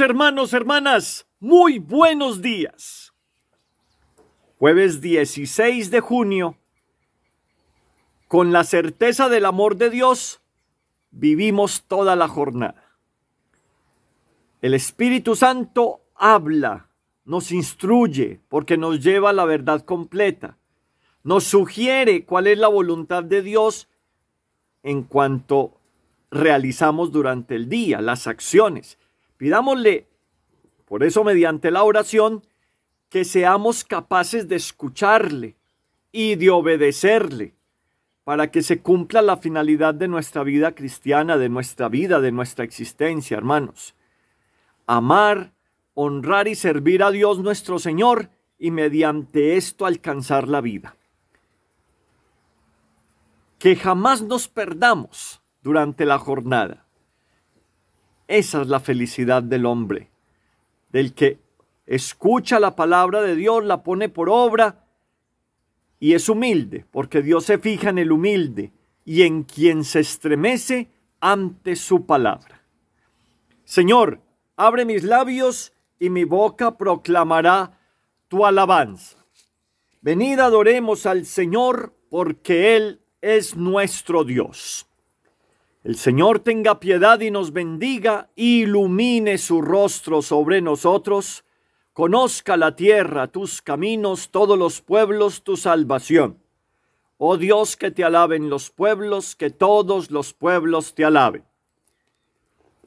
Hermanos, hermanas, muy buenos días. Jueves 16 de junio, con la certeza del amor de Dios, vivimos toda la jornada. El Espíritu Santo habla, nos instruye, porque nos lleva a la verdad completa. Nos sugiere cuál es la voluntad de Dios en cuanto realizamos durante el día, las acciones Pidámosle, por eso mediante la oración, que seamos capaces de escucharle y de obedecerle para que se cumpla la finalidad de nuestra vida cristiana, de nuestra vida, de nuestra existencia, hermanos. Amar, honrar y servir a Dios nuestro Señor y mediante esto alcanzar la vida. Que jamás nos perdamos durante la jornada. Esa es la felicidad del hombre, del que escucha la palabra de Dios, la pone por obra y es humilde, porque Dios se fija en el humilde y en quien se estremece ante su palabra. Señor, abre mis labios y mi boca proclamará tu alabanza. Venid adoremos al Señor porque Él es nuestro Dios. El Señor tenga piedad y nos bendiga, ilumine su rostro sobre nosotros, conozca la tierra, tus caminos, todos los pueblos, tu salvación. Oh Dios, que te alaben los pueblos, que todos los pueblos te alaben.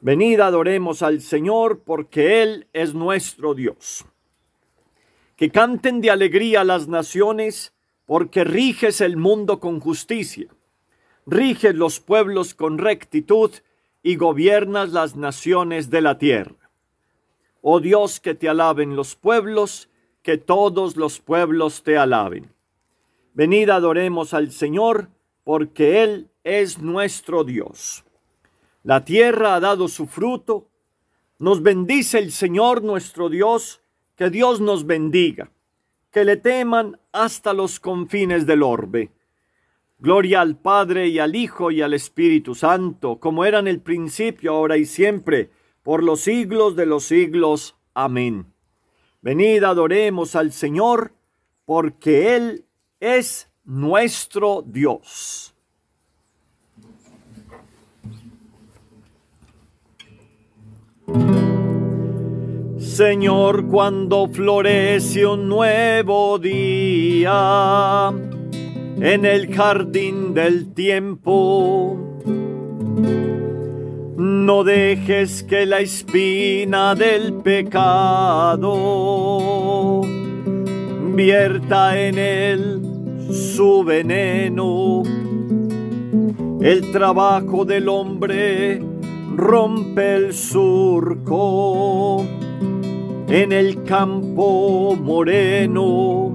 Venid, adoremos al Señor, porque Él es nuestro Dios. Que canten de alegría las naciones, porque riges el mundo con justicia riges los pueblos con rectitud y gobiernas las naciones de la tierra. Oh Dios, que te alaben los pueblos, que todos los pueblos te alaben. Venid adoremos al Señor, porque Él es nuestro Dios. La tierra ha dado su fruto, nos bendice el Señor nuestro Dios, que Dios nos bendiga, que le teman hasta los confines del orbe Gloria al Padre y al Hijo y al Espíritu Santo, como era en el principio, ahora y siempre, por los siglos de los siglos. Amén. Venid, adoremos al Señor, porque Él es nuestro Dios. Señor, cuando florece un nuevo día, en el jardín del tiempo. No dejes que la espina del pecado vierta en él su veneno. El trabajo del hombre rompe el surco en el campo moreno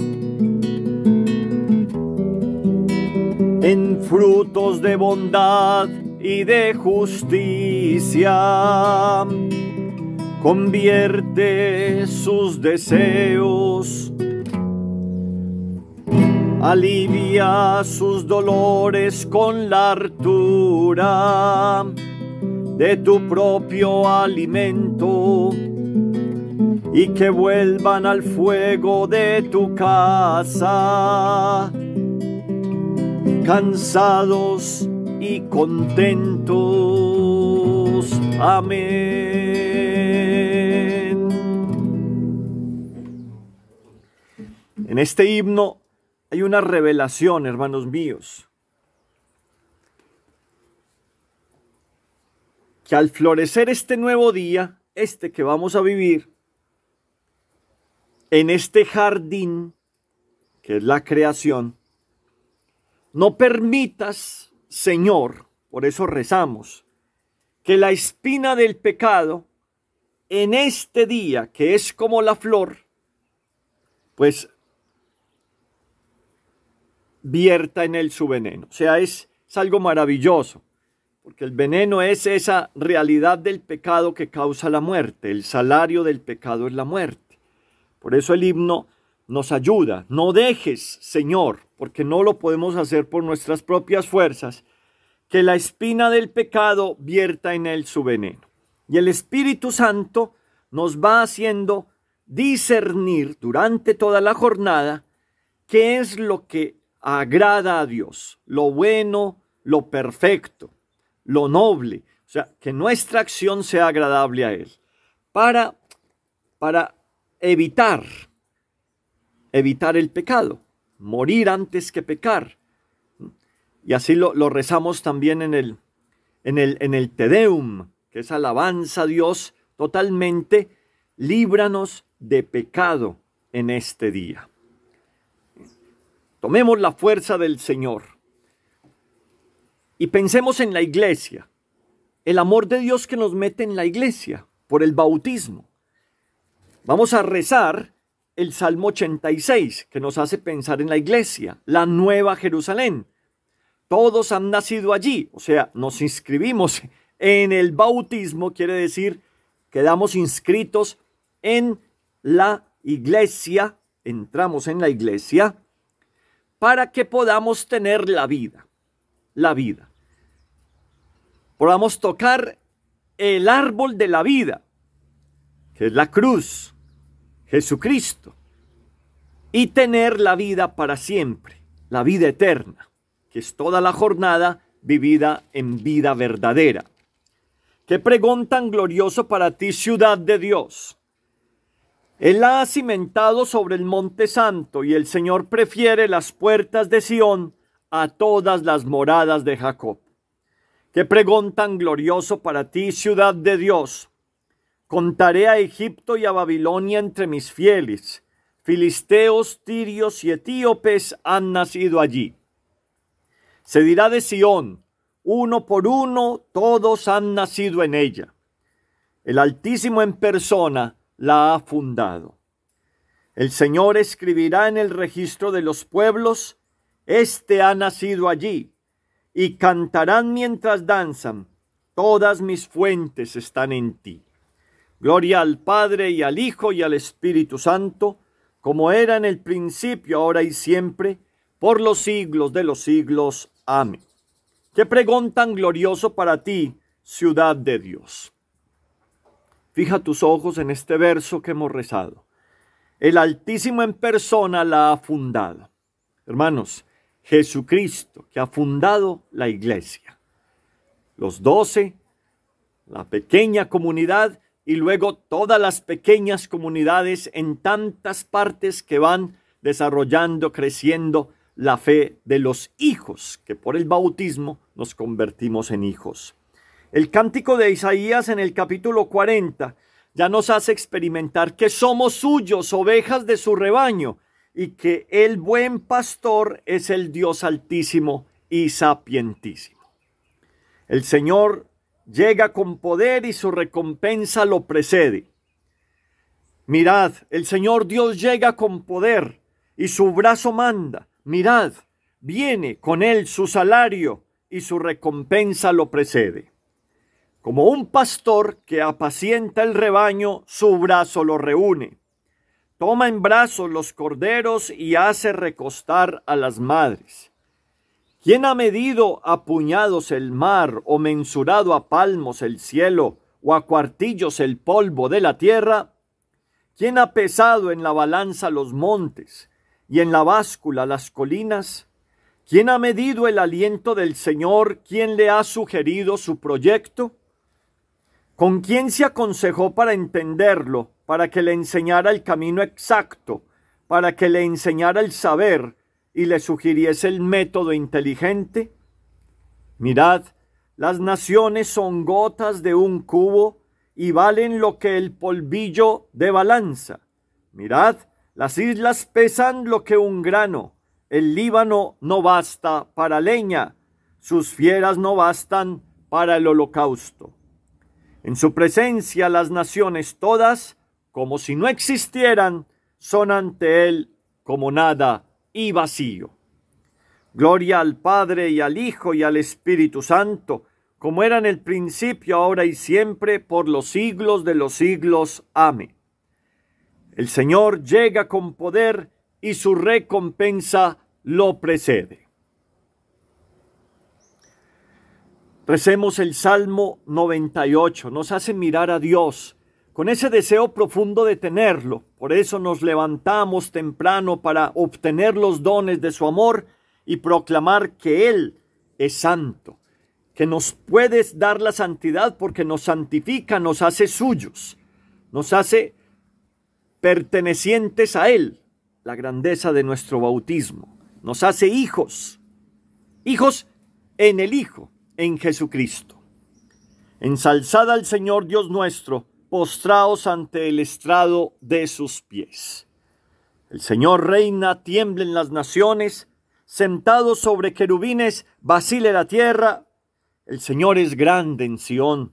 en frutos de bondad y de justicia. Convierte sus deseos, alivia sus dolores con la hartura de tu propio alimento y que vuelvan al fuego de tu casa cansados y contentos. Amén. En este himno hay una revelación, hermanos míos, que al florecer este nuevo día, este que vamos a vivir, en este jardín, que es la creación, no permitas, Señor, por eso rezamos, que la espina del pecado en este día, que es como la flor, pues vierta en él su veneno. O sea, es, algo maravilloso, porque el veneno es esa realidad del pecado que causa la muerte. El salario del pecado es la muerte. Por eso el himno nos ayuda. No dejes, Señor, porque no lo podemos hacer por nuestras propias fuerzas, que la espina del pecado vierta en él su veneno. Y el Espíritu Santo nos va haciendo discernir durante toda la jornada qué es lo que agrada a Dios, lo bueno, lo perfecto, lo noble, o sea, que nuestra acción sea agradable a Él, para, para evitar evitar el pecado, morir antes que pecar. Y así lo, rezamos también en el, en el, en el Te Deum, que es alabanza a Dios totalmente, líbranos de pecado en este día. Tomemos la fuerza del Señor y pensemos en la iglesia, el amor de Dios que nos mete en la iglesia por el bautismo. Vamos a rezar el Salmo 86, que nos hace pensar en la iglesia, la nueva Jerusalén. Todos han nacido allí, o sea, nos inscribimos en el bautismo, quiere decir, quedamos inscritos en la iglesia, entramos en la iglesia, para que podamos tener la vida, la vida. Podamos tocar el árbol de la vida, que es la cruz, Jesucristo, y tener la vida para siempre, la vida eterna, que es toda la jornada vivida en vida verdadera. Qué pregón tan glorioso para ti, ciudad de Dios. Él ha cimentado sobre el monte santo y el Señor prefiere las puertas de Sión a todas las moradas de Jacob. Qué pregón tan glorioso para ti, ciudad de Dios. Contaré a Egipto y a Babilonia entre mis fieles. Filisteos, tirios y etíopes han nacido allí. Se dirá de Sión, uno por uno, todos han nacido en ella. El Altísimo en persona la ha fundado. El Señor escribirá en el registro de los pueblos, Este ha nacido allí, y cantarán mientras danzan, todas mis fuentes están en ti. Gloria al Padre y al Hijo y al Espíritu Santo, como era en el principio, ahora y siempre, por los siglos de los siglos. Amén. Qué pregón tan glorioso para ti, ciudad de Dios. Fija tus ojos en este verso que hemos rezado. El Altísimo en persona la ha fundado. Hermanos, Jesucristo que ha fundado la iglesia. Los doce, la pequeña comunidad y luego todas las pequeñas comunidades en tantas partes que van desarrollando, creciendo la fe de los hijos, que por el bautismo nos convertimos en hijos. El cántico de Isaías en el capítulo 40 ya nos hace experimentar que somos suyos, ovejas de su rebaño, y que el buen pastor es el Dios altísimo y sapientísimo. El Señor llega con poder y su recompensa lo precede. Mirad, el Señor Dios llega con poder y su brazo manda. Mirad, viene con él su salario y su recompensa lo precede. Como un pastor que apacienta el rebaño, su brazo lo reúne. Toma en brazos los corderos y hace recostar a las madres. ¿Quién ha medido a puñados el mar, o mensurado a palmos el cielo, o a cuartillos el polvo de la tierra? ¿Quién ha pesado en la balanza los montes, y en la báscula las colinas? ¿Quién ha medido el aliento del Señor? ¿Quién le ha sugerido su proyecto? ¿Con quién se aconsejó para entenderlo, para que le enseñara el camino exacto, para que le enseñara el saber, y le sugiriese el método inteligente? Mirad, las naciones son gotas de un cubo y valen lo que el polvillo de balanza. Mirad, las islas pesan lo que un grano. El Líbano no basta para leña, sus fieras no bastan para el holocausto. En su presencia las naciones todas, como si no existieran, son ante él como nada y vacío. Gloria al Padre y al Hijo y al Espíritu Santo, como era en el principio, ahora y siempre, por los siglos de los siglos. Amén. El Señor llega con poder y su recompensa lo precede. Recemos el Salmo 98, nos hace mirar a Dios con ese deseo profundo de tenerlo. Por eso nos levantamos temprano para obtener los dones de su amor y proclamar que Él es santo, que nos puedes dar la santidad porque nos santifica, nos hace suyos, nos hace pertenecientes a Él, la grandeza de nuestro bautismo, nos hace hijos, hijos en el Hijo, en Jesucristo. Ensalzada al Señor Dios nuestro, postraos ante el estrado de sus pies. El Señor reina, tiemblen las naciones, sentado sobre querubines, vacile la tierra. El Señor es grande en Sión,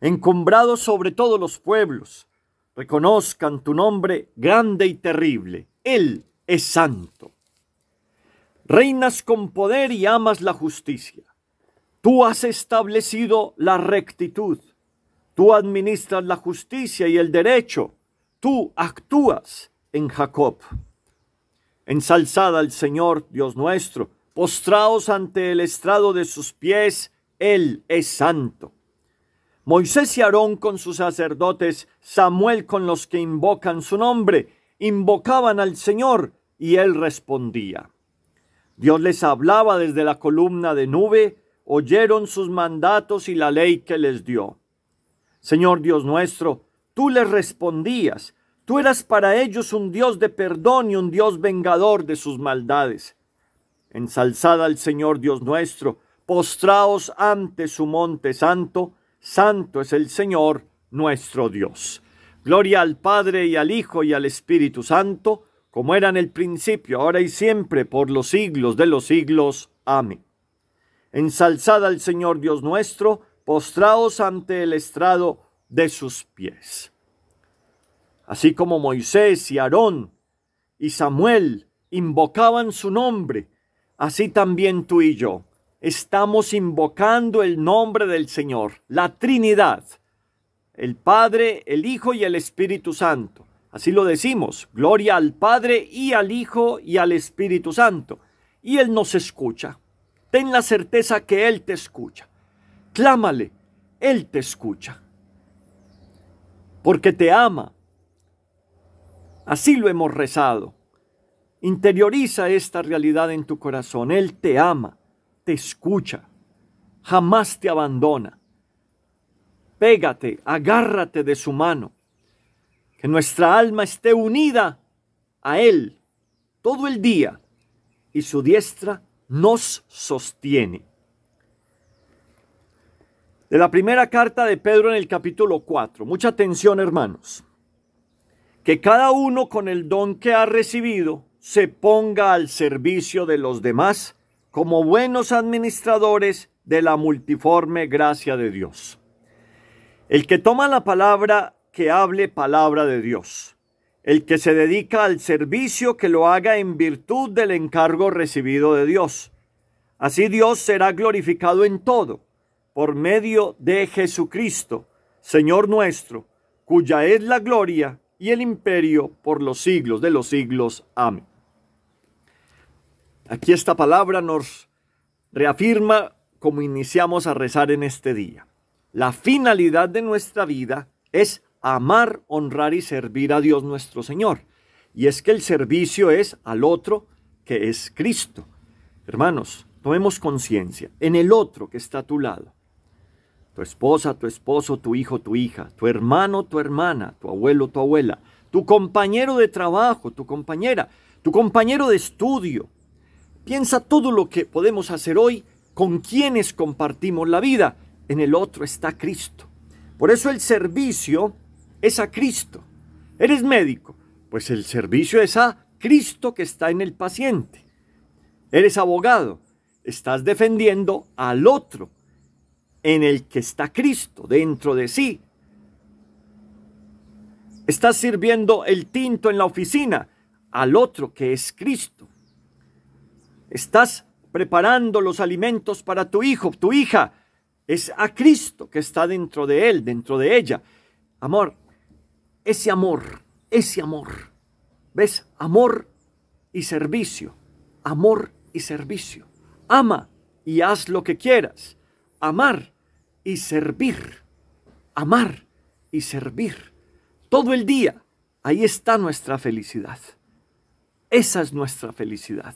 encumbrado sobre todos los pueblos. Reconozcan tu nombre grande y terrible. Él es santo. Reinas con poder y amas la justicia. Tú has establecido la rectitud Tú administras la justicia y el derecho. Tú actúas en Jacob. Ensalzada al Señor Dios nuestro. Postraos ante el estrado de sus pies. Él es santo. Moisés y Aarón con sus sacerdotes, Samuel con los que invocan su nombre, invocaban al Señor y él respondía. Dios les hablaba desde la columna de nube, oyeron sus mandatos y la ley que les dio. Señor Dios nuestro, tú les respondías, tú eras para ellos un Dios de perdón y un Dios vengador de sus maldades. Ensalzada al Señor Dios nuestro, postraos ante su monte santo, santo es el Señor nuestro Dios. Gloria al Padre y al Hijo y al Espíritu Santo, como era en el principio, ahora y siempre, por los siglos de los siglos. Amén. Ensalzada al Señor Dios nuestro, postrados ante el estrado de sus pies. Así como Moisés y Aarón y Samuel invocaban su nombre, así también tú y yo estamos invocando el nombre del Señor, la Trinidad, el Padre, el Hijo y el Espíritu Santo. Así lo decimos, gloria al Padre y al Hijo y al Espíritu Santo. Y Él nos escucha. Ten la certeza que Él te escucha. Clámale, Él te escucha, porque te ama. Así lo hemos rezado. Interioriza esta realidad en tu corazón. Él te ama, te escucha, jamás te abandona. Pégate, agárrate de su mano. Que nuestra alma esté unida a Él todo el día y su diestra nos sostiene de la primera carta de Pedro en el capítulo 4. Mucha atención, hermanos. Que cada uno con el don que ha recibido se ponga al servicio de los demás como buenos administradores de la multiforme gracia de Dios. El que toma la palabra, que hable palabra de Dios. El que se dedica al servicio, que lo haga en virtud del encargo recibido de Dios. Así Dios será glorificado en todo por medio de Jesucristo, Señor nuestro, cuya es la gloria y el imperio por los siglos de los siglos. Amén. Aquí esta palabra nos reafirma como iniciamos a rezar en este día. La finalidad de nuestra vida es amar, honrar y servir a Dios nuestro Señor. Y es que el servicio es al otro que es Cristo. Hermanos, tomemos conciencia en el otro que está a tu lado tu esposa, tu esposo, tu hijo, tu hija, tu hermano, tu hermana, tu abuelo, tu abuela, tu compañero de trabajo, tu compañera, tu compañero de estudio. Piensa todo lo que podemos hacer hoy con quienes compartimos la vida. En el otro está Cristo. Por eso el servicio es a Cristo. Eres médico, pues el servicio es a Cristo que está en el paciente. Eres abogado, estás defendiendo al otro en el que está Cristo dentro de sí. Estás sirviendo el tinto en la oficina al otro que es Cristo. Estás preparando los alimentos para tu hijo, tu hija. Es a Cristo que está dentro de él, dentro de ella. Amor, ese amor, ese amor. ¿Ves? Amor y servicio. Amor y servicio. Ama y haz lo que quieras amar y servir. Amar y servir. Todo el día. Ahí está nuestra felicidad. Esa es nuestra felicidad.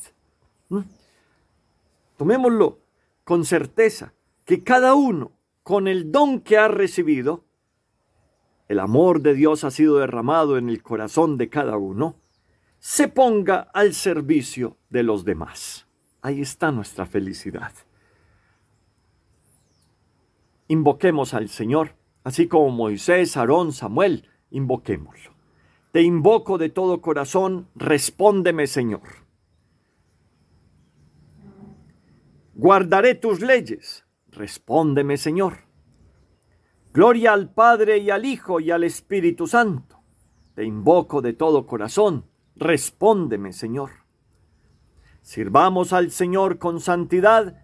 Tomémoslo con certeza, que cada uno, con el don que ha recibido, el amor de Dios ha sido derramado en el corazón de cada uno, se ponga al servicio de los demás. Ahí está nuestra felicidad. Invoquemos al Señor, así como Moisés, Aarón, Samuel, invoquémoslo. Te invoco de todo corazón, respóndeme Señor. Guardaré tus leyes, respóndeme Señor. Gloria al Padre y al Hijo y al Espíritu Santo. Te invoco de todo corazón, respóndeme Señor. Sirvamos al Señor con santidad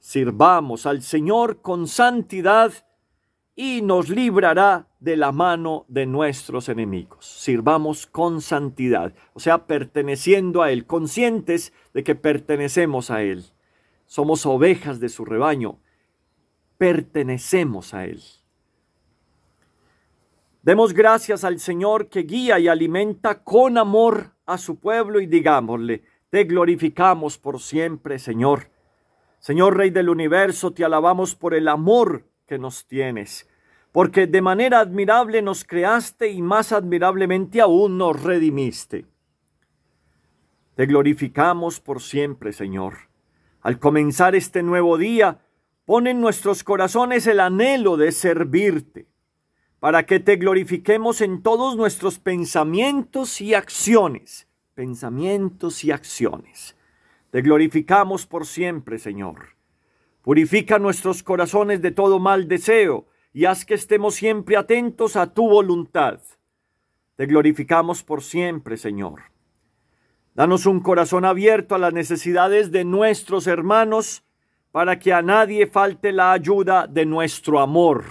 Sirvamos al Señor con santidad y nos librará de la mano de nuestros enemigos. Sirvamos con santidad, o sea, perteneciendo a Él, conscientes de que pertenecemos a Él. Somos ovejas de su rebaño, pertenecemos a Él. Demos gracias al Señor que guía y alimenta con amor a su pueblo y digámosle, te glorificamos por siempre, Señor Señor Rey del universo, te alabamos por el amor que nos tienes, porque de manera admirable nos creaste y más admirablemente aún nos redimiste. Te glorificamos por siempre, Señor. Al comenzar este nuevo día, pon en nuestros corazones el anhelo de servirte, para que te glorifiquemos en todos nuestros pensamientos y acciones, pensamientos y acciones. Te glorificamos por siempre, Señor. Purifica nuestros corazones de todo mal deseo y haz que estemos siempre atentos a tu voluntad. Te glorificamos por siempre, Señor. Danos un corazón abierto a las necesidades de nuestros hermanos para que a nadie falte la ayuda de nuestro amor.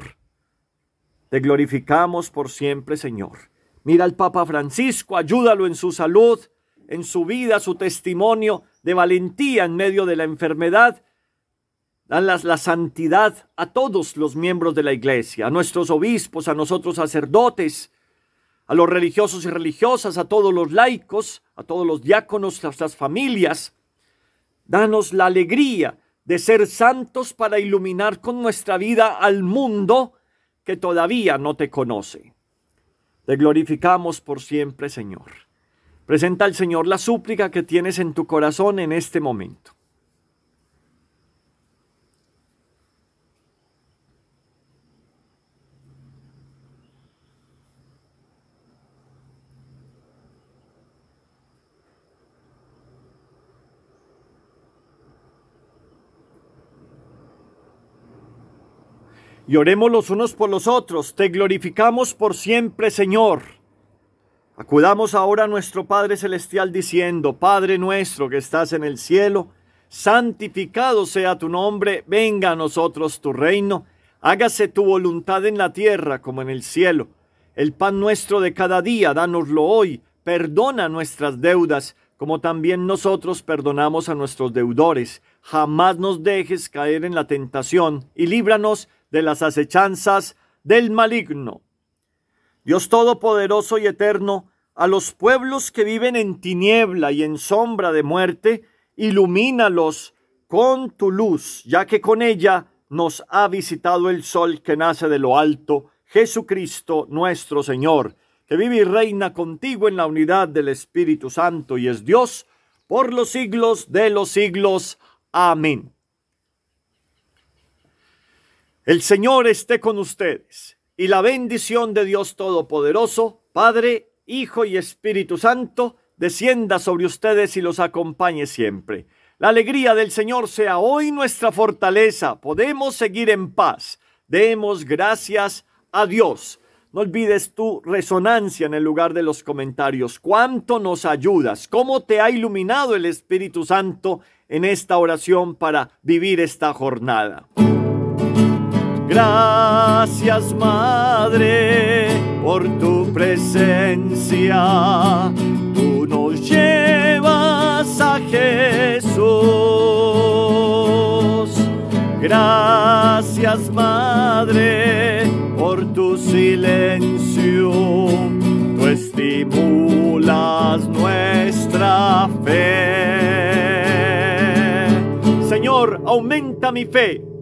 Te glorificamos por siempre, Señor. Mira al Papa Francisco, ayúdalo en su salud en su vida, su testimonio de valentía en medio de la enfermedad. las la santidad a todos los miembros de la iglesia, a nuestros obispos, a nosotros sacerdotes, a los religiosos y religiosas, a todos los laicos, a todos los diáconos, a nuestras familias. Danos la alegría de ser santos para iluminar con nuestra vida al mundo que todavía no te conoce. Te glorificamos por siempre, Señor. Presenta al Señor la súplica que tienes en tu corazón en este momento. y oremos los unos por los otros. Te glorificamos por siempre, Señor. Acudamos ahora a nuestro Padre Celestial diciendo, Padre nuestro que estás en el cielo, santificado sea tu nombre, venga a nosotros tu reino, hágase tu voluntad en la tierra como en el cielo. El pan nuestro de cada día, dánoslo hoy, perdona nuestras deudas, como también nosotros perdonamos a nuestros deudores. Jamás nos dejes caer en la tentación y líbranos de las acechanzas del maligno. Dios Todopoderoso y Eterno, a los pueblos que viven en tiniebla y en sombra de muerte, ilumínalos con tu luz, ya que con ella nos ha visitado el sol que nace de lo alto, Jesucristo nuestro Señor, que vive y reina contigo en la unidad del Espíritu Santo y es Dios por los siglos de los siglos. Amén. El Señor esté con ustedes y la bendición de Dios Todopoderoso, Padre, Hijo y Espíritu Santo, descienda sobre ustedes y los acompañe siempre. La alegría del Señor sea hoy nuestra fortaleza. Podemos seguir en paz. Demos gracias a Dios. No olvides tu resonancia en el lugar de los comentarios. ¿Cuánto nos ayudas? ¿Cómo te ha iluminado el Espíritu Santo en esta oración para vivir esta jornada? Gracias Madre por tu presencia, tú nos llevas a Jesús. Gracias Madre por tu silencio, tú estimulas nuestra fe. Señor, aumenta mi fe